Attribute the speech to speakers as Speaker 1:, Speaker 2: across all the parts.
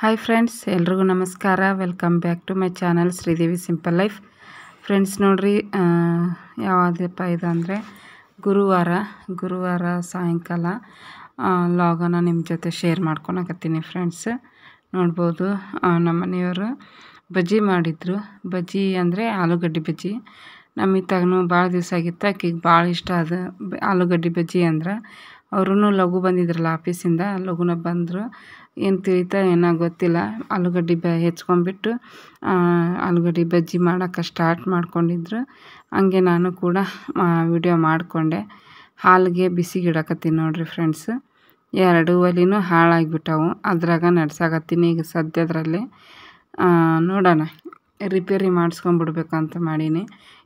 Speaker 1: hi friends ಎಲ್ರಿಗೂ ನಮಸ್ಕಾರ welcome back to my channel Sridevi simple life friends ನೋಡ್ರಿ ಯಾವುದಪ್ಪ ಇದು ಅಂದರೆ ಗುರುವಾರ ಗುರುವಾರ ಸಾಯಂಕಾಲ ಲಾಗನ ನಿಮ್ಮ ಜೊತೆ ಶೇರ್ ಮಾಡ್ಕೊಳಕತ್ತೀನಿ ಫ್ರೆಂಡ್ಸ್ ನೋಡ್ಬೋದು ನಮ್ಮ ಮನೆಯವರು ಬಜ್ಜಿ ಮಾಡಿದ್ರು ಬಜ್ಜಿ ಅಂದರೆ ಆಲೂಗಡ್ಡೆ ಬಜ್ಜಿ ನಮ್ಮ ಇತ್ತಾಗೂ ಭಾಳ ದಿವಸ ಆಗಿತ್ತು ಆಕೆಗೆ ಭಾಳ ಇಷ್ಟ ಅದು ಆಲೂಗಡ್ಡೆ ಬಜ್ಜಿ ಅಂದ್ರೆ ಅವರು ಲಘು ಬಂದಿದ್ರಲ್ಲ ಆಫೀಸಿಂದ ಲಘುನ ಬಂದರು ಏನು ತಿಳಿತಾ ಏನೋ ಗೊತ್ತಿಲ್ಲ ಆಲೂಗಡ್ಡೆ ಬ ಹೆಚ್ಕೊಂಡ್ಬಿಟ್ಟು ಆಲೂಗಡ್ಡೆ ಬಜ್ಜಿ ಮಾಡೋಕ್ಕೆ ಸ್ಟಾರ್ಟ್ ಮಾಡ್ಕೊಂಡಿದ್ರು ಹಂಗೆ ನಾನು ಕೂಡ ವಿಡಿಯೋ ಮಾಡಿಕೊಂಡೆ ಹಾಲಿಗೆ ಬಿಸಿಗಿಡಕತ್ತೀನಿ ನೋಡಿರಿ ಫ್ರೆಂಡ್ಸ್ ಎರಡು ಒಲಿನೂ ಹಾಳಾಗಿಬಿಟ್ಟವು ಅದ್ರಾಗ ನಡ್ಸಾಕತ್ತೀನಿ ಈಗ ಸದ್ಯದ್ರಲ್ಲಿ ನೋಡೋಣ ರಿಪೇರಿ ಮಾಡಿಸ್ಕೊಂಡ್ಬಿಡ್ಬೇಕಂತ ಮಾಡೀನಿ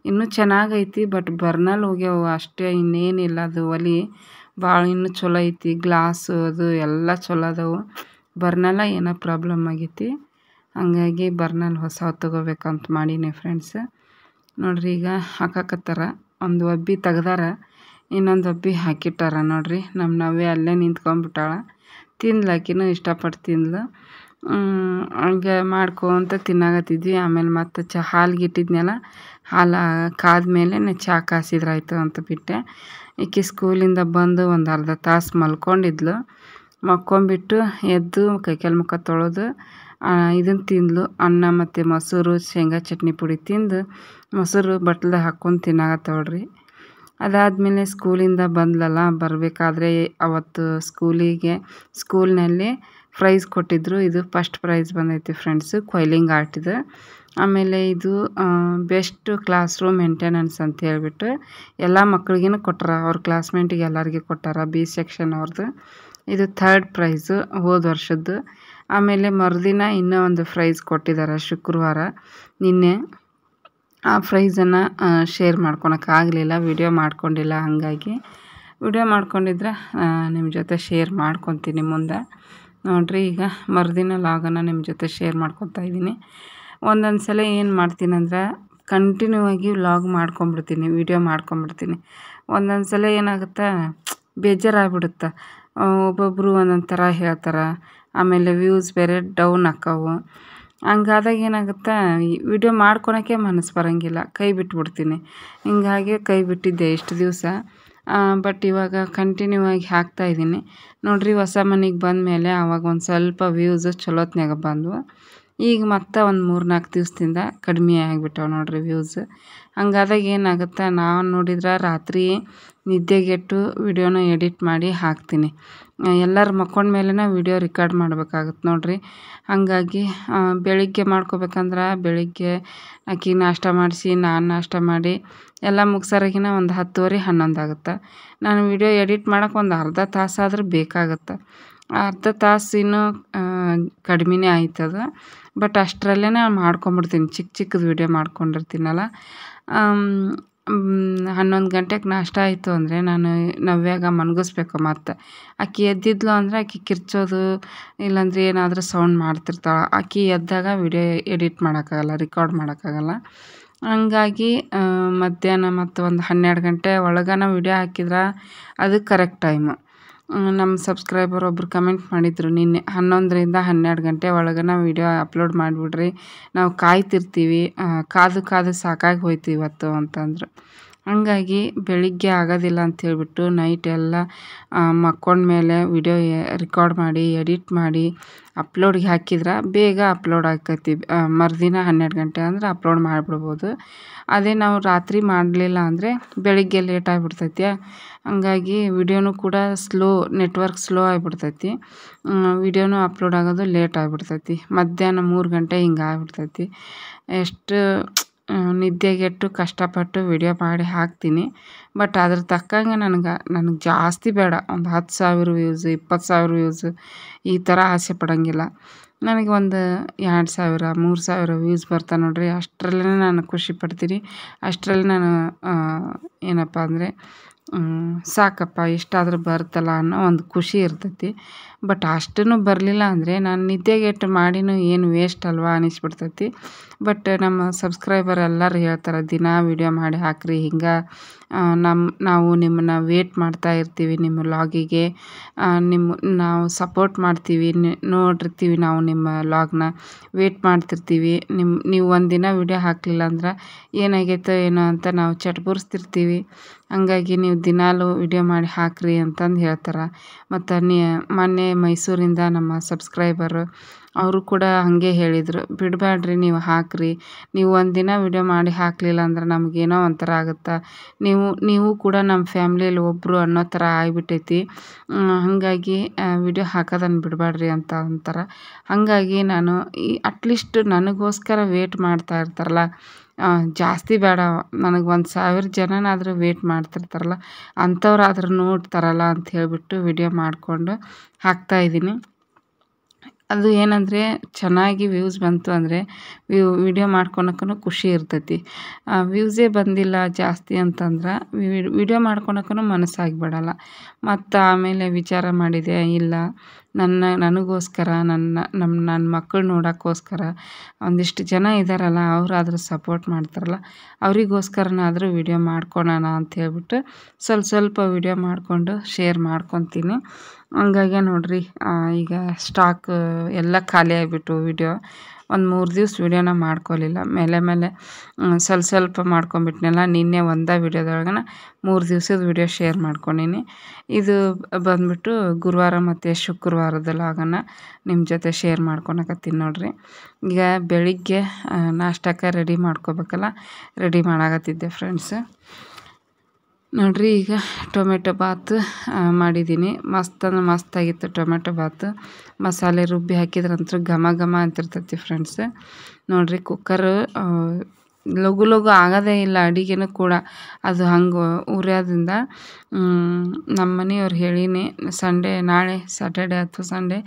Speaker 1: ಇನ್ನೂ ಚೆನ್ನಾಗೈತಿ ಬಟ್ ಬರ್ನಲ್ಲಿ ಹೋಗ್ಯಾವು ಅಷ್ಟೇ ಇನ್ನೇನಿಲ್ಲ ಅದು ಒಲಿ ಭಾಳ ಇನ್ನೂ ಚಲೋ ಐತಿ ಗ್ಲಾಸು ಅದು ಎಲ್ಲ ಚಲೋ ಅದಾವು ಬರ್ನಲ್ಲ ಏನೋ ಪ್ರಾಬ್ಲಮ್ ಆಗೈತಿ ಹಂಗಾಗಿ ಬರ್ನಲ್ ಹೊಸ ತೊಗೋಬೇಕಂತ ಮಾಡೀನಿ ಫ್ರೆಂಡ್ಸ್ ನೋಡ್ರಿ ಈಗ ಹಾಕಾಕತ್ತಾರ ಒಂದು ಒಬ್ಬಿ ತೆಗ್ದಾರ ಇನ್ನೊಂದು ಒಬ್ಬಿ ಹಾಕಿಟ್ಟಾರ ನೋಡ್ರಿ ನಮ್ಮ ನಾವೇ ಅಲ್ಲೇ ನಿಂತ್ಕೊಂಡ್ಬಿಟ್ಟಾಳ ತಿನ್ಲಾಕಿನೂ ಇಷ್ಟಪಟ್ಟು ತಿಂದ್ಲು ಹಂಗೆ ಮಾಡ್ಕೊತ ತಿನ್ನಾಗತ್ತಿದ್ವಿ ಆಮೇಲೆ ಮತ್ತೆ ಚ ಹಾಲು ಇಟ್ಟಿದ್ನೆಲ್ಲ ಹಾಲು ಕಾದ್ಮೇಲೆ ಚಹಾ ಕಾಸಿದ್ರಾಯ್ತು ಅಂತ ಬಿಟ್ಟೆ ಈಕೆ ಸ್ಕೂಲಿಂದ ಬಂದು ಒಂದು ಅರ್ಧ ತಾಸು ಮಲ್ಕೊಂಡಿದ್ಲು ಮಕ್ಕೊಂಬಿಟ್ಟು ಎದ್ದು ಕೈಕಾಲು ಮುಖ ತೊಳೆದು ಇದನ್ನು ತಿಂದಳು ಅನ್ನ ಮತ್ತು ಮೊಸರು ಶೇಂಗಾ ಚಟ್ನಿ ಪುಡಿ ತಿಂದು ಮೊಸರು ಬಟ್ಲ ಹಾಕ್ಕೊಂಡು ತಿನ್ನಾಗತ್ತವಳ್ರಿ ಅದಾದಮೇಲೆ ಸ್ಕೂಲಿಂದ ಬಂದ್ಲಲ್ಲ ಬರಬೇಕಾದ್ರೆ ಅವತ್ತು ಸ್ಕೂಲಿಗೆ ಸ್ಕೂಲ್ನಲ್ಲಿ ಪ್ರೈಸ್ ಕೊಟ್ಟಿದ್ದರು ಇದು ಫಸ್ಟ್ ಪ್ರೈಸ್ ಬಂದೈತಿ ಫ್ರೆಂಡ್ಸು ಕೊಯ್ಲಿಂಗ್ ಆರ್ಟಿದು ಆಮೇಲೆ ಇದು ಬೆಸ್ಟ್ ಕ್ಲಾಸ್ ರೂಮ್ ಮೇಂಟೆನೆನ್ಸ್ ಅಂತ ಹೇಳ್ಬಿಟ್ಟು ಎಲ್ಲ ಮಕ್ಳಿಗೇನು ಕೊಟ್ಟಾರ ಅವ್ರ ಕ್ಲಾಸ್ಮೇಟಿಗೆ ಎಲ್ಲರಿಗೆ ಕೊಟ್ಟಾರ ಬಿ ಸೆಕ್ಷನ್ ಅವ್ರದ್ದು ಇದು ಥರ್ಡ್ ಪ್ರೈಸು ಹೋದ ವರ್ಷದ್ದು ಆಮೇಲೆ ಮರುದಿನ ಇನ್ನೂ ಒಂದು ಪ್ರೈಸ್ ಕೊಟ್ಟಿದ್ದಾರೆ ಶುಕ್ರವಾರ ನಿನ್ನೆ ಆ ಪ್ರೈಸನ್ನು ಶೇರ್ ಮಾಡ್ಕೊಳಕ್ಕಾಗಲಿಲ್ಲ ವಿಡಿಯೋ ಮಾಡ್ಕೊಂಡಿಲ್ಲ ಹಾಗಾಗಿ ವಿಡಿಯೋ ಮಾಡ್ಕೊಂಡಿದ್ರೆ ನಿಮ್ಮ ಜೊತೆ ಶೇರ್ ಮಾಡ್ಕೊತೀನಿ ಮುಂದೆ ನೋಡಿರಿ ಈಗ ಮರುದಿನ ಲಾಗನ್ನು ನಿಮ್ಮ ಜೊತೆ ಶೇರ್ ಮಾಡ್ಕೊತಾ ಇದ್ದೀನಿ ಒಂದೊಂದು ಸಲ ಏನು ಮಾಡ್ತೀನಂದ್ರೆ ಕಂಟಿನ್ಯೂ ಆಗಿ ವ್ಲಾಗ್ ಮಾಡ್ಕೊಂಬಿಡ್ತೀನಿ ವಿಡಿಯೋ ಮಾಡ್ಕೊಂಬಿಡ್ತೀನಿ ಒಂದೊಂದು ಸಲ ಏನಾಗುತ್ತೆ ಬೇಜಾರಾಗ್ಬಿಡುತ್ತೆ ಒಬ್ಬೊಬ್ಬರು ಒಂದೊಂದು ಥರ ಹೇಳ್ತಾರೆ ಆಮೇಲೆ ವ್ಯೂಸ್ ಬೇರೆ ಡೌನ್ ಹಾಕವು ಹಂಗಾದಾಗ ಏನಾಗುತ್ತೆ ವಿಡಿಯೋ ಮಾಡ್ಕೊಳಕ್ಕೆ ಮನಸ್ಸು ಬರೋಂಗಿಲ್ಲ ಕೈ ಬಿಟ್ಬಿಡ್ತೀನಿ ಹಿಂಗಾಗಿ ಕೈ ಬಿಟ್ಟಿದ್ದೆ ಇಷ್ಟು ದಿವಸ ಬಟ್ ಇವಾಗ ಕಂಟಿನ್ಯೂ ಆಗಿ ಹಾಕ್ತಾಯಿದ್ದೀನಿ ನೋಡಿರಿ ಹೊಸ ಮನೆಗೆ ಬಂದಮೇಲೆ ಆವಾಗ ಒಂದು ಸ್ವಲ್ಪ ವ್ಯೂಸ್ ಚಲೋತ್ನಾಗ ಬಂದವು ಈಗ ಮತ್ತೆ ಒಂದು ಮೂರು ನಾಲ್ಕು ದಿವಸದಿಂದ ಕಡಿಮೆ ಆಗಿಬಿಟ್ಟವೆ ನೋಡಿರಿ ವ್ಯೂಸ್ ಹಂಗಾದಾಗ ಏನಾಗುತ್ತೆ ನಾನು ನೋಡಿದ್ರೆ ರಾತ್ರಿ ನಿದ್ದೆಗೆಟ್ಟು ವಿಡಿಯೋನ ಎಡಿಟ್ ಮಾಡಿ ಹಾಕ್ತೀನಿ ಎಲ್ಲರೂ ಮಕ್ಕೊಂಡ ಮೇಲೆ ವಿಡಿಯೋ ರೆಕಾರ್ಡ್ ಮಾಡಬೇಕಾಗತ್ತೆ ನೋಡಿರಿ ಹಾಗಾಗಿ ಬೆಳಿಗ್ಗೆ ಮಾಡ್ಕೋಬೇಕಂದ್ರೆ ಬೆಳಿಗ್ಗೆ ಅಕ್ಕಿ ನಾಷ್ಟ ಮಾಡಿಸಿ ನಾನು ನಾಷ್ಟ ಮಾಡಿ ಎಲ್ಲ ಮುಗಿಸೋರಿಗಿನ ಒಂದು ಹತ್ತುವರೆ ಹನ್ನೊಂದು ಆಗುತ್ತೆ ನಾನು ವಿಡಿಯೋ ಎಡಿಟ್ ಮಾಡೋಕೆ ಒಂದು ಅರ್ಧ ತಾಸಾದರೂ ಬೇಕಾಗುತ್ತೆ ಅರ್ಧ ತಾಸಿನೂ ಕಡಿಮೆನೇ ಆಯ್ತದ ಬಟ್ ಅಷ್ಟರಲ್ಲೇ ನಾನು ಮಾಡ್ಕೊಂಬಿಡ್ತೀನಿ ಚಿಕ್ಕ ಚಿಕ್ಕದು ವೀಡಿಯೋ ಮಾಡ್ಕೊಂಡಿರ್ತೀನಲ್ಲ ಹನ್ನೊಂದು ಗಂಟೆಗೆ ನಾಷ್ಟ ಆಯಿತು ಅಂದರೆ ನಾನು ನವ್ಯಾಗ ಮನ್ಗಿಸ್ಬೇಕು ಮತ್ತು ಆಕೆ ಎದ್ದಿದ್ಲು ಅಂದರೆ ಆಕೆ ಕಿರ್ಚೋದು ಇಲ್ಲಾಂದ್ರೆ ಏನಾದರೂ ಸೌಂಡ್ ಮಾಡ್ತಿರ್ತಾಳೆ ಆಕೆ ಎದ್ದಾಗ ವಿಡಿಯೋ ಎಡಿಟ್ ಮಾಡೋಕ್ಕಾಗಲ್ಲ ರೆಕಾರ್ಡ್ ಮಾಡೋಕ್ಕಾಗಲ್ಲ ಹಂಗಾಗಿ ಮಧ್ಯಾಹ್ನ ಮತ್ತು ಒಂದು ಹನ್ನೆರಡು ಗಂಟೆ ಒಳಗೆ ವೀಡಿಯೋ ವಿಡಿಯೋ ಹಾಕಿದ್ರೆ ಅದು ಕರೆಕ್ಟ್ ಟೈಮು ನಮ್ಮ ಸಬ್ಸ್ಕ್ರೈಬರ್ ಒಬ್ಬರು ಕಮೆಂಟ್ ಮಾಡಿದರು ನಿನ್ನೆ ಹನ್ನೊಂದರಿಂದ ಹನ್ನೆರಡು ಗಂಟೆ ಒಳಗೆ ನಾವು ವೀಡಿಯೋ ಅಪ್ಲೋಡ್ ಮಾಡಿಬಿಡ್ರಿ ನಾವು ಕಾಯ್ತಿರ್ತೀವಿ ಕಾದು ಕಾದು ಸಾಕಾಗಿ ಹೋಯ್ತು ಇವತ್ತು ಅಂತಂದ್ರೆ ಹಂಗಾಗಿ ಬೆಳಿಗ್ಗೆ ಆಗೋದಿಲ್ಲ ಅಂತ ನೈಟ್ ಎಲ್ಲ ಮಕ್ಕೊಂಡ ಮೇಲೆ ವಿಡಿಯೋ ರೆಕಾರ್ಡ್ ಮಾಡಿ ಎಡಿಟ್ ಮಾಡಿ ಅಪ್ಲೋಡ್ಗೆ ಹಾಕಿದ್ರೆ ಬೇಗ ಅಪ್ಲೋಡ್ ಆಕತಿ ಮರುದಿನ ಹನ್ನೆರಡು ಗಂಟೆ ಅಂದ್ರೆ ಅಪ್ಲೋಡ್ ಮಾಡಿಬಿಡ್ಬೋದು ಅದೇ ನಾವು ರಾತ್ರಿ ಮಾಡಲಿಲ್ಲ ಅಂದರೆ ಬೆಳಿಗ್ಗೆ ಲೇಟ್ ಆಗಿಬಿಡ್ತೈತಿ ಹಂಗಾಗಿ ವಿಡಿಯೋನು ಕೂಡ ಸ್ಲೋ ನೆಟ್ವರ್ಕ್ ಸ್ಲೋ ಆಗಿಬಿಡ್ತೈತಿ ವಿಡಿಯೋನು ಅಪ್ಲೋಡ್ ಆಗೋದು ಲೇಟ್ ಆಗಿಬಿಡ್ತೈತಿ ಮಧ್ಯಾಹ್ನ ಮೂರು ಗಂಟೆ ಹಿಂಗೆ ಆಗ್ಬಿಡ್ತೈತಿ ಎಷ್ಟು ನಿದ್ದೆಗೆಟ್ಟು ಕಷ್ಟಪಟ್ಟು ವಿಡಿಯೋ ಮಾಡಿ ಹಾಕ್ತೀನಿ ಬಟ್ ಅದ್ರ ತಕ್ಕಂಗೆ ನನಗೆ ನನಗೆ ಜಾಸ್ತಿ ಬೇಡ ಒಂದು ಹತ್ತು ಸಾವಿರ ವ್ಯೂಸ್ ಇಪ್ಪತ್ತು ಸಾವಿರ ವ್ಯೂಸ್ ಈ ಥರ ಆಸೆ ಪಡೋಂಗಿಲ್ಲ ನನಗೆ ಒಂದು ಎರಡು ಸಾವಿರ ಮೂರು ಸಾವಿರ ವ್ಯೂಸ್ ಬರ್ತಾ ನೋಡ್ರಿ ಅಷ್ಟರಲ್ಲೇ ನಾನು ಖುಷಿ ಪಡ್ತೀನಿ ಅಷ್ಟರಲ್ಲಿ ನಾನು ಏನಪ್ಪ ಅಂದರೆ ಸಾಕಪ್ಪ ಇಷ್ಟಾದರೂ ಬರುತ್ತಲ್ಲ ಅನ್ನೋ ಒಂದು ಖುಷಿ ಇರ್ತೈತಿ ಬಟ್ ಅಷ್ಟೂ ಬರಲಿಲ್ಲ ಅಂದರೆ ನಾನು ನಿದ್ದೆಗೆಟ್ಟು ಮಾಡಿನೂ ಏನು ವೇಸ್ಟ್ ಅಲ್ವಾ ಅನಿಸ್ಬಿಡ್ತೈತಿ ಬಟ್ ನಮ್ಮ ಸಬ್ಸ್ಕ್ರೈಬರ್ ಎಲ್ಲರೂ ಹೇಳ್ತಾರೆ ದಿನಾ ವೀಡಿಯೋ ಮಾಡಿ ಹಾಕಿರಿ ಹಿಂಗೆ ನಮ್ಮ ನಾವು ನಿಮ್ಮನ್ನ ವೇಟ್ ಮಾಡ್ತಾ ಇರ್ತೀವಿ ನಿಮ್ಮ ಲಾಗಿಗೆ ನಿಮ್ಮ ನಾವು ಸಪೋರ್ಟ್ ಮಾಡ್ತೀವಿ ನೋಡಿರ್ತೀವಿ ನಾವು ನಿಮ್ಮ ಲಾಗ್ನ ವೇಟ್ ಮಾಡ್ತಿರ್ತೀವಿ ನಿಮ್ಮ ನೀವು ಒಂದಿನ ವಿಡಿಯೋ ಹಾಕಲಿಲ್ಲ ಅಂದ್ರೆ ಏನಾಗೈತೋ ಏನೋ ಅಂತ ನಾವು ಚಟ್ಬರಿಸ್ತಿರ್ತೀವಿ ಹಾಗಾಗಿ ನೀವು ದಿನಾಲು ವಿಡಿಯೋ ಮಾಡಿ ಹಾಕಿರಿ ಅಂತಂದು ಹೇಳ್ತಾರೆ ಮತ್ತು ನೀ ಮೊನ್ನೆ ಮೈಸೂರಿಂದ ನಮ್ಮ ಸಬ್ಸ್ಕ್ರೈಬರು ಅವರು ಕೂಡ ಹಾಗೆ ಹೇಳಿದರು ಬಿಡಬೇಡ್ರಿ ನೀವು ಹಾಕಿರಿ ನೀವು ದಿನ ವೀಡಿಯೋ ಮಾಡಿ ಹಾಕಲಿಲ್ಲ ಅಂದ್ರೆ ನಮಗೇನೋ ಒಂಥರ ಆಗುತ್ತೆ ನೀವು ನೀವು ಕೂಡ ನಮ್ಮ ಫ್ಯಾಮ್ಲಿಯಲ್ಲಿ ಒಬ್ಬರು ಅನ್ನೋ ಥರ ಆಗಿಬಿಟ್ಟೈತಿ ಹಾಗಾಗಿ ವಿಡಿಯೋ ಹಾಕೋದನ್ನು ಬಿಡಬೇಡ್ರಿ ಅಂತ ಅಂತಾರೆ ಹಾಗಾಗಿ ನಾನು ಈ ಅಟ್ಲೀಸ್ಟ್ ನನಗೋಸ್ಕರ ವೇಟ್ ಮಾಡ್ತಾ ಇರ್ತಾರಲ್ಲ ಜಾಸ್ತಿ ಬೇಡ ನನಗೆ ಒಂದು ಸಾವಿರ ಜನನಾದರೂ ವೇಟ್ ಮಾಡ್ತಿರ್ತಾರಲ್ಲ ಅಂಥವ್ರಾದ್ರೂ ನೋಡ್ತಾರಲ್ಲ ಅಂತ ಹೇಳಿಬಿಟ್ಟು ವಿಡಿಯೋ ಮಾಡಿಕೊಂಡು ಹಾಕ್ತಾಯಿದ್ದೀನಿ ಅದು ಏನಂದರೆ ಚೆನ್ನಾಗಿ ವ್ಯೂಸ್ ಬಂತು ಅಂದರೆ ವ್ಯೂ ವಿಡಿಯೋ ಮಾಡ್ಕೊಳಕ್ಕೂ ಖುಷಿ ಇರ್ತೈತಿ ವ್ಯೂಸೇ ಬಂದಿಲ್ಲ ಜಾಸ್ತಿ ಅಂತಂದ್ರೆ ವಿಡಿಯೋ ಮಾಡ್ಕೊಳಕ್ಕೂ ಮನಸ್ಸಾಗಿಬಿಡೋಲ್ಲ ಮತ್ತು ಆಮೇಲೆ ವಿಚಾರ ಮಾಡಿದೆ ಇಲ್ಲ ನನ್ನ ನನಗೋಸ್ಕರ ನನ್ನ ನಮ್ಮ ನನ್ನ ಮಕ್ಕಳು ನೋಡೋಕ್ಕೋಸ್ಕರ ಒಂದಿಷ್ಟು ಜನ ಇದ್ದಾರಲ್ಲ ಅವರಾದ್ರೂ ಸಪೋರ್ಟ್ ಮಾಡ್ತಾರಲ್ಲ ಅವರಿಗೋಸ್ಕರನಾದರೂ ವಿಡಿಯೋ ಮಾಡ್ಕೊಳೋಣ ಅಂತ ಹೇಳ್ಬಿಟ್ಟು ಸ್ವಲ್ಪ ಸ್ವಲ್ಪ ವಿಡಿಯೋ ಮಾಡಿಕೊಂಡು ಶೇರ್ ಮಾಡ್ಕೊತೀನಿ ಹಂಗಾಗಿ ನೋಡಿರಿ ಈಗ ಸ್ಟಾಕ್ ಎಲ್ಲ ಖಾಲಿ ಆಗಿಬಿಟ್ಟು ವಿಡಿಯೋ ಒಂದು ಮೂರು ದಿವ್ಸ ವೀಡಿಯೋನ ಮಾಡ್ಕೊಲಿಲ್ಲ ಮೇಲೆ ಮೇಲೆ ಸ್ವಲ್ಪ ಸ್ವಲ್ಪ ಮಾಡ್ಕೊಂಬಿಟ್ನಲ್ಲ ನಿನ್ನೆ ಒಂದೇ ವಿಡಿಯೋದೊಳಗನ ಮೂರು ದಿವ್ಸದ ವೀಡಿಯೋ ಶೇರ್ ಮಾಡ್ಕೊಂಡಿನಿ ಇದು ಬಂದ್ಬಿಟ್ಟು ಗುರುವಾರ ಮತ್ತು ಶುಕ್ರವಾರದಲ್ಲಿ ಆಗನ ನಿಮ್ಮ ಜೊತೆ ಶೇರ್ ಮಾಡ್ಕೊಳಕತ್ತೀನಿ ನೋಡಿರಿ ಈಗ ಬೆಳಿಗ್ಗೆ ನಾಷ್ಟಕ್ಕೆ ರೆಡಿ ಮಾಡ್ಕೋಬೇಕಲ್ಲ ರೆಡಿ ಮಾಡಾಕತ್ತಿದ್ದೆ ಫ್ರೆಂಡ್ಸ್ ನೋಡಿರಿ ಈಗ ಟೊಮೆಟೊ ಬಾತ್ ಮಾಡಿದ್ದೀನಿ ಮಸ್ತ್ ಅಂದ್ರೆ ಮಸ್ತಾಗಿತ್ತು ಟೊಮೆಟೊ ಬಾತ್ ಮಸಾಲೆ ರುಬ್ಬಿ ಹಾಕಿದ್ರಂತೂ ಘಮ ಘಮ ಅಂತಿರ್ತೈತಿ ಫ್ರೆಂಡ್ಸ್ ನೋಡಿರಿ ಕುಕ್ಕರ್ ಲಘು ಲಘು ಆಗೋದೇ ಇಲ್ಲ ಅಡುಗೆನೂ ಕೂಡ ಅದು ಹಂಗೆ ಉರಿಯೋದ್ರಿಂದ ನಮ್ಮ ಮನೆಯವ್ರು ಹೇಳಿನಿ ಸಂಡೇ ನಾಳೆ ಸಾಟರ್ಡೆ ಅಥವಾ ಸಂಡೇ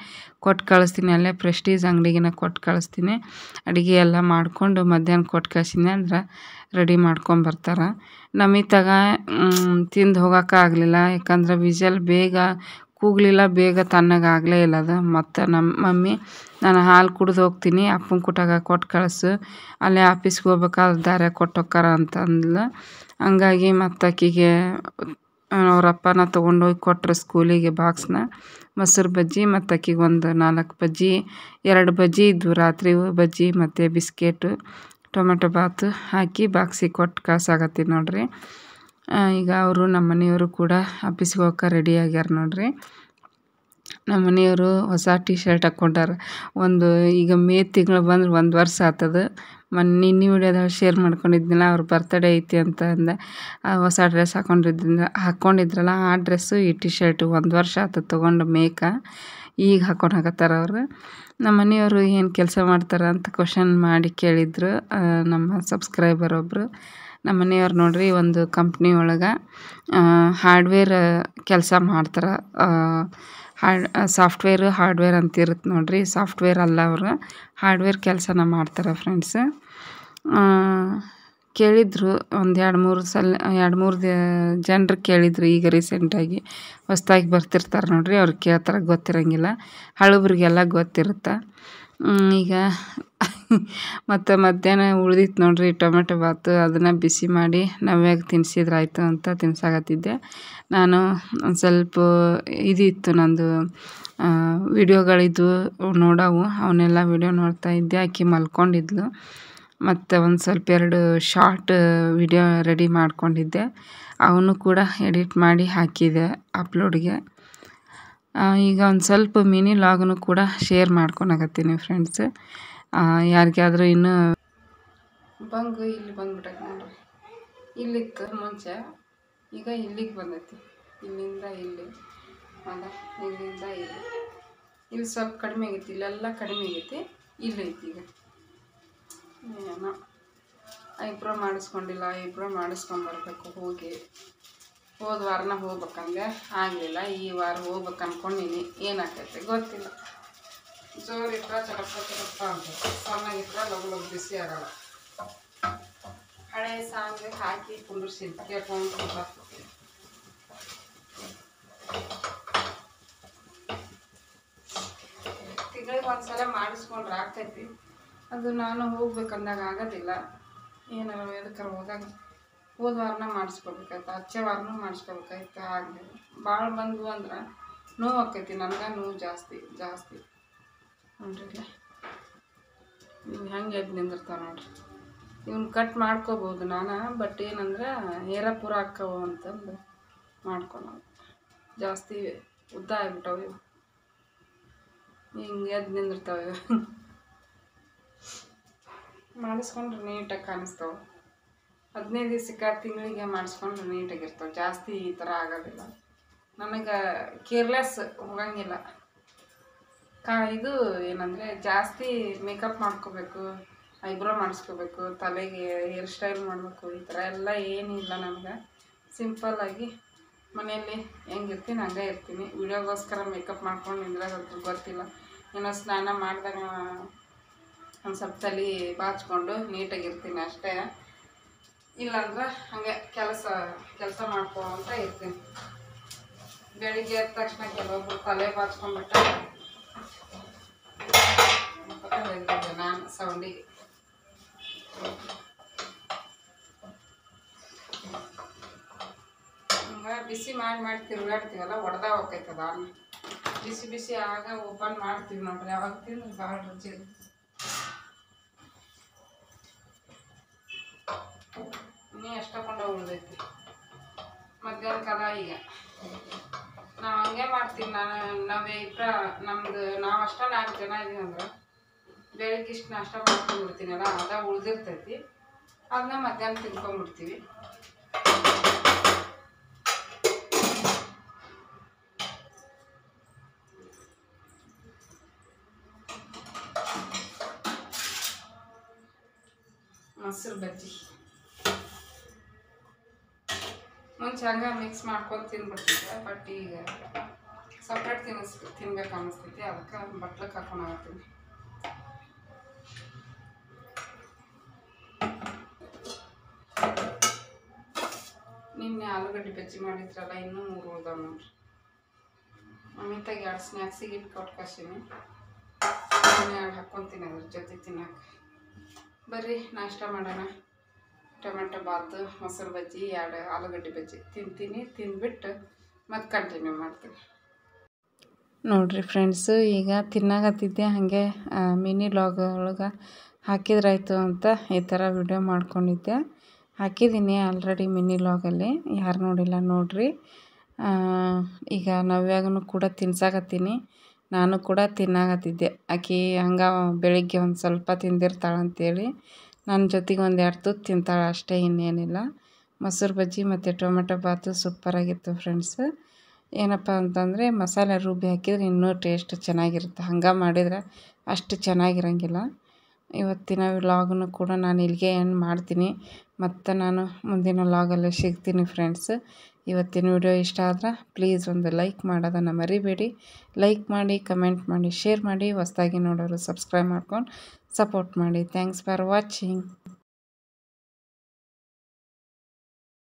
Speaker 1: ಕೊಟ್ಟು ಕಳಿಸ್ತೀನಿ ಅಲ್ಲೇ ಪ್ರೆಸ್ಟೀಸ್ ಅಂಗಡಿಗೆನ ಕೊಟ್ಟು ಕಳಿಸ್ತೀನಿ ಅಡುಗೆ ಎಲ್ಲ ಮಾಡಿಕೊಂಡು ಮಧ್ಯಾಹ್ನ ಕೊಟ್ಟು ಕಳ್ಸಿನಿ ಅಂದ್ರೆ ರೆಡಿ ಮಾಡ್ಕೊಂಬರ್ತಾರೆ ಬರ್ತಾರೆ ತಗ ತಿಂದು ಹೋಗೋಕ್ಕಾಗಲಿಲ್ಲ ಯಾಕಂದ್ರೆ ವಿಜಲ್ ಬೇಗ ಕೂಗಲಿಲ್ಲ ಬೇಗ ತಣ್ಣಗಾಗಲೇ ಇಲ್ಲ ಅದು ಮತ್ತು ನಮ್ಮ ಮಮ್ಮಿ ನಾನು ಹಾಲು ಕುಡ್ದು ಹೋಗ್ತೀನಿ ಅಪ್ಪನ ಕುಟಾಗ ಕೊಟ್ಟು ಕಳಿಸು ಅಲ್ಲಿ ಆಫೀಸ್ಗೆ ಹೋಗ್ಬೇಕಾದ್ರೆ ದಾರೆ ಕೊಟ್ಟು ಹೋಕ್ಕಾರ ಅಂತ ಅಂದ್ಲು ಹಂಗಾಗಿ ಮತ್ತು ಆಕಿಗೆ ಅವರಪ್ಪನ ತೊಗೊಂಡೋಗಿ ಕೊಟ್ಟರು ಸ್ಕೂಲಿಗೆ ಬಾಕ್ಸ್ನ ಮೊಸರು ಬಜ್ಜಿ ಮತ್ತು ಅಕ್ಕಿಗೆ ಒಂದು ನಾಲ್ಕು ಬಜ್ಜಿ ಎರಡು ಬಜ್ಜಿ ಇದ್ವು ರಾತ್ರಿ ಬಜ್ಜಿ ಮತ್ತು ಬಿಸ್ಕೆಟು ಟೊಮೆಟೊ ಬಾತು ಹಾಕಿ ಬಾಕ್ಸಿಗೆ ಕೊಟ್ಟು ಕಳ್ಸಾಕತ್ತೀನಿ ನೋಡಿರಿ ಈಗ ಅವರು ನಮ್ಮ ಮನೆಯವರು ಕೂಡ ಆಫೀಸ್ಗೆ ಹೋಗಕ್ಕೆ ರೆಡಿ ಆಗ್ಯಾರ ನೋಡ್ರಿ ನಮ್ಮ ಮನೆಯವರು ಹೊಸ ಟಿ ಶರ್ಟ್ ಹಾಕ್ಕೊಂಡಾರ ಒಂದು ಈಗ ಮೇ ತಿಂಗಳು ಬಂದ್ರೆ ಒಂದು ವರ್ಷ ಆತದ ಮೊನ್ನೆ ನಿನ್ನೆ ವಿಡಿಯೋದಾಗ ಶೇರ್ ಮಾಡ್ಕೊಂಡಿದ್ನಲ್ಲ ಅವ್ರ ಬರ್ತಡೇ ಐತಿ ಅಂತ ಅಂದ ಹೊಸ ಡ್ರೆಸ್ ಹಾಕೊಂಡಿದ್ದಿಂದ ಹಾಕ್ಕೊಂಡಿದ್ರಲ್ಲ ಆ ಡ್ರೆಸ್ಸು ಈ ಟಿ ಶರ್ಟು ಒಂದು ವರ್ಷ ಆತ ತೊಗೊಂಡು ಮೇಕ ಈಗ ಹಾಕ್ಕೊಂಡು ಹಾಕತ್ತಾರ ಅವರು ನಮ್ಮ ಮನೆಯವರು ಏನು ಕೆಲಸ ಮಾಡ್ತಾರ ಅಂತ ಕ್ವಶನ್ ಮಾಡಿ ಕೇಳಿದರು ನಮ್ಮ ಸಬ್ಸ್ಕ್ರೈಬರ್ ಒಬ್ಬರು ನಮ್ಮ ಮನೆಯವ್ರು ನೋಡ್ರಿ ಒಂದು ಕಂಪ್ನಿ ಒಳಗೆ ಹಾರ್ಡ್ವೇರ್ ಕೆಲಸ ಮಾಡ್ತಾರೆ ಹಾರ್ಡ್ ಸಾಫ್ಟ್ವೇರು ಹಾರ್ಡ್ವೇರ್ ಅಂತ ಇರುತ್ತೆ ನೋಡ್ರಿ ಸಾಫ್ಟ್ವೇರ್ ಅಲ್ಲ ಅವರು ಹಾರ್ಡ್ವೇರ್ ಕೆಲಸನ ಮಾಡ್ತಾರೆ ಫ್ರೆಂಡ್ಸ್ ಕೇಳಿದರು ಒಂದು ಎರಡು ಮೂರು ಸಲ ಎರಡು ಮೂರು ಜನರು ಕೇಳಿದರು ಈಗ ರೀಸೆಂಟಾಗಿ ಹೊಸ್ದಾಗಿ ಬರ್ತಿರ್ತಾರೆ ನೋಡ್ರಿ ಅವ್ರು ಕೇಳ್ತಾರೆ ಗೊತ್ತಿರೋಂಗಿಲ್ಲ ಹಳಬ್ರಿಗೆಲ್ಲ ಗೊತ್ತಿರುತ್ತೆ ಈಗ ಮತ್ತು ಮಧ್ಯಾಹ್ನ ಉಳ್ದಿತ್ತು ನೋಡಿರಿ ಟೊಮೆಟೊ ಬಾತು ಅದನ್ನು ಬಿಸಿ ಮಾಡಿ ನವ್ಯಾಗ ತಿನ್ಸಿದ್ರೆ ಆಯಿತು ಅಂತ ತಿನ್ಸಾಗತ್ತಿದ್ದೆ ನಾನು ಒಂದು ಸ್ವಲ್ಪ ಇದಿತ್ತು ನಂದು ವಿಡಿಯೋಗಳಿದ್ವು ನೋಡವು ಅವನ್ನೆಲ್ಲ ವಿಡಿಯೋ ನೋಡ್ತಾ ಇದ್ದೆ ಆಕೆ ಮಲ್ಕೊಂಡಿದ್ಲು ಮತ್ತು ಒಂದು ಸ್ವಲ್ಪ ಎರಡು ಶಾರ್ಟ್ ವಿಡಿಯೋ ರೆಡಿ ಮಾಡಿಕೊಂಡಿದ್ದೆ ಅವನು ಕೂಡ ಎಡಿಟ್ ಮಾಡಿ ಹಾಕಿದೆ ಅಪ್ಲೋಡ್ಗೆ ಈಗ ಒಂದು ಸ್ವಲ್ಪ ಮಿನಿ ಲಾಗ್ನು ಕೂಡ ಶೇರ್ ಮಾಡ್ಕೊಳಕತ್ತೀನಿ ಫ್ರೆಂಡ್ಸ್ ಯಾರಿಗಾದರೂ ಇನ್ನೂ ಬಂಗು ಇಲ್ಲಿ ಬಂದ್ಬಿಟ್ಟೈತೆ ನೋಡ್ರಿ ಇಲ್ಲಿತ್ತು ಮುಂಚೆ ಈಗ ಇಲ್ಲಿಗೆ ಬಂದೈತಿ ಇಲ್ಲಿಂದ ಇಲ್ಲಿ ಅಲ್ಲ ಇಲ್ಲಿಂದ ಇಲ್ಲಿ ಇಲ್ಲಿ ಸ್ವಲ್ಪ ಕಡಿಮೆ ಆಗೈತಿ ಇಲ್ಲೆಲ್ಲ ಕಡಿಮೆ ಆಗೈತಿ ಇಲ್ಲೈತಿ ಈಗ ಏನೋ ಐಬ್ರೋ ಮಾಡಿಸ್ಕೊಂಡಿಲ್ಲ ಐಬ್ರೋ ಮಾಡಿಸ್ಕೊಂಬರ್ಬೇಕು ಹೋಗಿ ಹೋದ ವಾರನ ಹೋಗ್ಬೇಕಂದ್ರೆ ಆಗಲಿಲ್ಲ ಈ ವಾರ ಹೋಗ್ಬೇಕು ಅಂದ್ಕೊಂಡಿನಿ ಏನಾಗ್ತೈತೆ ಗೊತ್ತಿಲ್ಲ ಜೋರಿದ್ರೆ ಚಡಪ್ಪ ಚಡಪ್ಪ ಅಂತ ಸಣ್ಣಗಿದ್ರೆ ಲಗು ಲಗು ಬಿಸಿ ಆಗಲ್ಲ ಹಳೆ ಸಾಂಗ್ ಹಾಕಿ ಕುಂದಿರ್ಸಿದ್ದು ಕೇಳ್ಕೊಂಡು ತಿಂಗಳಿಗೆ ಒಂದು ಮಾಡಿಸ್ಕೊಂಡ್ರೆ ಆಗ್ತೈತಿ ಅದು ನಾನು ಹೋಗ್ಬೇಕಂದಾಗ ಆಗೋದಿಲ್ಲ ಏನಾರ ಎದಕ್ಕಾರ ಹೋದಾಗ ಹೋದ ವಾರನ ಮಾಡಿಸ್ಕೊಳ್ಬೇಕಾಯ್ತು ಹಚ್ಚೆ ವಾರನೂ ಮಾಡಿಸ್ಕೊಳ್ಬೇಕಾಯ್ತು ಆಗಲಿ ಭಾಳ ಬಂದವು ಅಂದ್ರೆ ನೋವು ಆಕೈತಿ ನನಗೆ ನೋವು ಜಾಸ್ತಿ ಜಾಸ್ತಿ ನೋಡ್ರಿ ನೀವು ಹೆಂಗೆ ಎದ್ದು ನಿಂದಿರ್ತಾವೆ ನೋಡ್ರಿ ಇವ್ನ ಕಟ್ ಮಾಡ್ಕೋಬೋದು ನಾನು ಬಟ್ ಏನಂದ್ರೆ ಪೂರ ಹಾಕ್ಕವು ಅಂತಂದು ಮಾಡ್ಕೊಳೋದು ಜಾಸ್ತಿ ಉದ್ದ ಆಗ್ಬಿಟ್ಟವು ಇವು ಹಿಂಗೆ ಎದ್ದು ನಿಂದಿರ್ತಾವೆ ಇವು ಮಾಡಿಸ್ಕೊಂಡ್ರೆ ನೀಟಾಗಿ ಕಾಣಿಸ್ತಾವೆ ಹದಿನೈದು ದಿವಸಕ್ಕೆ ತಿಂಗಳಿಗೆ ಮಾಡಿಸ್ಕೊಂಡು ನೀಟಾಗಿರ್ತಾವೆ ಜಾಸ್ತಿ ಈ ಥರ ಆಗೋದಿಲ್ಲ ನನಗೆ ಕೇರ್ಲೆಸ್ ಹೋಗಂಗಿಲ್ಲ ಕಾ ಇದು ಏನಂದರೆ ಜಾಸ್ತಿ ಮೇಕಪ್ ಮಾಡ್ಕೋಬೇಕು ಐಬ್ರೋ ಮಾಡಿಸ್ಕೋಬೇಕು ತಲೆಗೆ ಹೇರ್ ಸ್ಟೈಲ್ ಮಾಡಬೇಕು ಈ ಥರ ಎಲ್ಲ ಏನಿಲ್ಲ ನನಗೆ ಸಿಂಪಲ್ಲಾಗಿ ಮನೆಯಲ್ಲಿ ಹೆಂಗಿರ್ತೀನಿ ಹಂಗೆ ಇರ್ತೀನಿ ವಿಡಿಯೋಗೋಸ್ಕರ ಮೇಕಪ್ ಮಾಡ್ಕೊಂಡು ಅದು ಗೊತ್ತಿಲ್ಲ ಏನೋ ಸ್ನಾನ ಮಾಡಿದಾಗ ಒಂದು ಸ್ವಲ್ಪ ತಲೆ ಬಾಚ್ಕೊಂಡು ನೀಟಾಗಿರ್ತೀನಿ ಅಷ್ಟೇ ಇಲ್ಲಾಂದ್ರೆ ಹಂಗೆ ಕೆಲಸ ಕೆಲಸ ಅಂತ ಇರ್ತೀನಿ ಬೆಳಿಗ್ಗೆ ಎದ್ದ ತಕ್ಷಣ ಕೆಲವೊಬ್ರು ತಲೆ ಬಾಚ್ಕೊಂಡ್ಬಿಟ್ಟು ನಾನು ಸೌಂಡಿಗೆ ಬಿಸಿ ಮಾಡಿ ಮಾಡಿ ತಿರುಗಾಡ್ತೀವಲ್ಲ ಒಡೆದ ಹೋಗ್ತೈತದ ಬಿಸಿ ಬಿಸಿ ಆಗ ಓಪನ್ ಮಾಡ್ತೀವಿ ನೋಡ್ರಿ ಯಾವಾಗ ತಿನ್ನು ಭಾಳ ರುಚಿ ನೀ ಕೊಂಡ ಉಳ್ದೈತಿ ಮಧ್ಯಾಹ್ನ ಕಾಲ ಈಗ ನಾವು ಹಂಗೆ ಮಾಡ್ತೀವಿ ನಾನು ನಾವೇ ಇಬ್ಬರ ನಮ್ದು ನಾವು ಅಷ್ಟ ನಾಲ್ಕು ಜನ ಅಂದ್ರೆ ಬೆಳಗ್ಗೆ ಇಷ್ಟು ನಾಷ್ಟ ಮಾಡ್ಕೊಂಡ್ಬಿಡ್ತೀನಲ್ಲ ಅದ ಉಳ್ದಿರ್ತೈತಿ ಅದನ್ನ ಮಧ್ಯಾಹ್ನ ತಿನ್ಕೊಂಡ್ಬಿಡ್ತೀವಿ ಮೊಸರು ಬಜ್ಜಿ ಮುಂಚೆ ಮಿಕ್ಸ್ ಮಾಡ್ಕೊಂಡು ತಿನ್ಬಿಡ್ತೈತೆ ಬಟ್ ಈಗ ಸಪ್ರೇಟ್ ತಿನ್ನಿಸ್ ತಿನ್ಬೇಕು ಅನ್ನಿಸ್ತೈತಿ ಅದಕ್ಕೆ ಬಟ್ಲಕ್ಕೆ ಹಾಕೊಂಡು ಹೋಗ್ತೀನಿ ನಿನ್ನೆ ಆಲೂಗಡ್ಡೆ ಬೆಜ್ಜಿ ಮಾಡಿದ್ರಲ್ಲ ಇನ್ನೂ ಮೂರು ಉಳ್ದಾವ ನೋಡ್ರಿ ಅಮಿತಾಗಿ ಎರಡು ಸ್ನ್ಯಾಕ್ಸಿಗೆ ಇಟ್ಟು ಕೊಟ್ಟು ಕಳ್ಸೀನಿ ಎರಡು ಹಾಕ್ಕೊಂತೀನಿ ಅದ್ರ ಜೊತೆ ತಿನ್ನಕ್ಕೆ ಬರ್ರಿ ನಾಷ್ಟ ಮಾಡೋಣ ಟೊಮೆಟೊ ಬಾತು ಮೊಸರು ಬಜ್ಜಿ ಎರಡು ಆಲೂಗಡ್ಡೆ ಬಜ್ಜಿ ತಿಂತೀನಿ ತಿಂದ್ಬಿಟ್ಟು ಮತ್ತೆ ಕಂಟಿನ್ಯೂ ಮಾಡ್ತೀನಿ ನೋಡಿರಿ ಫ್ರೆಂಡ್ಸು ಈಗ ತಿನ್ನಾಗತ್ತಿದ್ದೆ ಹಾಗೆ ಮಿನಿ ಲಾಗ್ ಒಳಗೆ ಹಾಕಿದ್ರಾಯ್ತು ಅಂತ ಈ ಥರ ವಿಡಿಯೋ ಮಾಡ್ಕೊಂಡಿದ್ದೆ ಹಾಕಿದ್ದೀನಿ ಆಲ್ರೆಡಿ ಮಿನಿ ಲಾಗಲ್ಲಿ ಯಾರು ನೋಡಿಲ್ಲ ನೋಡಿರಿ ಈಗ ನವ್ಯಾಗೂ ಕೂಡ ತಿನ್ಸಾಕತ್ತೀನಿ ನಾನು ಕೂಡ ತಿನ್ನಾಗತ್ತಿದ್ದೆ ಆಕೆ ಹಂಗೆ ಬೆಳಿಗ್ಗೆ ಒಂದು ಸ್ವಲ್ಪ ತಿಂದಿರ್ತಾಳಂತೇಳಿ ನನ್ನ ಜೊತೆಗೆ ಒಂದು ಎರಡು ತುತ್ತು ತಿಂತಾಳೆ ಅಷ್ಟೇ ಇನ್ನೇನಿಲ್ಲ ಮೊಸರು ಬಜ್ಜಿ ಮತ್ತು ಟೊಮೆಟೊ ಬಾತು ಸೂಪರಾಗಿತ್ತು ಫ್ರೆಂಡ್ಸ್ ಏನಪ್ಪ ಅಂತಂದರೆ ಮಸಾಲೆ ರುಬ್ಬಿ ಹಾಕಿದರೆ ಇನ್ನೂ ಟೇಸ್ಟ್ ಚೆನ್ನಾಗಿರುತ್ತೆ ಹಂಗೆ ಮಾಡಿದರೆ ಅಷ್ಟು ಚೆನ್ನಾಗಿರಂಗಿಲ್ಲ ಇವತ್ತಿನ ವ್ಲಾಗ್ನು ಕೂಡ ನಾನು ಇಲ್ಲಿಗೆ ಏನು ಮಾಡ್ತೀನಿ ಮತ್ತು ನಾನು ಮುಂದಿನ ವ್ಲಾಗಲ್ಲಿ ಸಿಗ್ತೀನಿ ಫ್ರೆಂಡ್ಸ್ ಇವತ್ತಿನ ವಿಡಿಯೋ ಇಷ್ಟ ಆದ್ರೆ ಪ್ಲೀಸ್ ಒಂದು ಲೈಕ್ ಮಾಡೋದನ್ನು ಮರಿಬೇಡಿ ಲೈಕ್ ಮಾಡಿ ಕಮೆಂಟ್ ಮಾಡಿ ಶೇರ್ ಮಾಡಿ ಹೊಸ್ದಾಗಿ ನೋಡೋರು ಸಬ್ಸ್ಕ್ರೈಬ್ ಮಾಡ್ಕೊಂಡು ಸಪೋರ್ಟ್ ಮಾಡಿ ಥ್ಯಾಂಕ್ಸ್ ಫಾರ್ ವಾಚಿಂಗ್